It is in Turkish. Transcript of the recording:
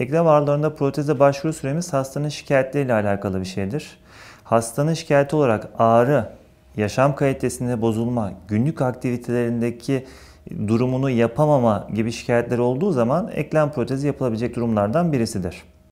Eklem ağrılarında proteze başvuru süremiz hastanın şikayetleriyle alakalı bir şeydir. Hastanın şikayeti olarak ağrı, yaşam kalitesinde bozulma, günlük aktivitelerindeki durumunu yapamama gibi şikayetler olduğu zaman eklem protezi yapılabilecek durumlardan birisidir.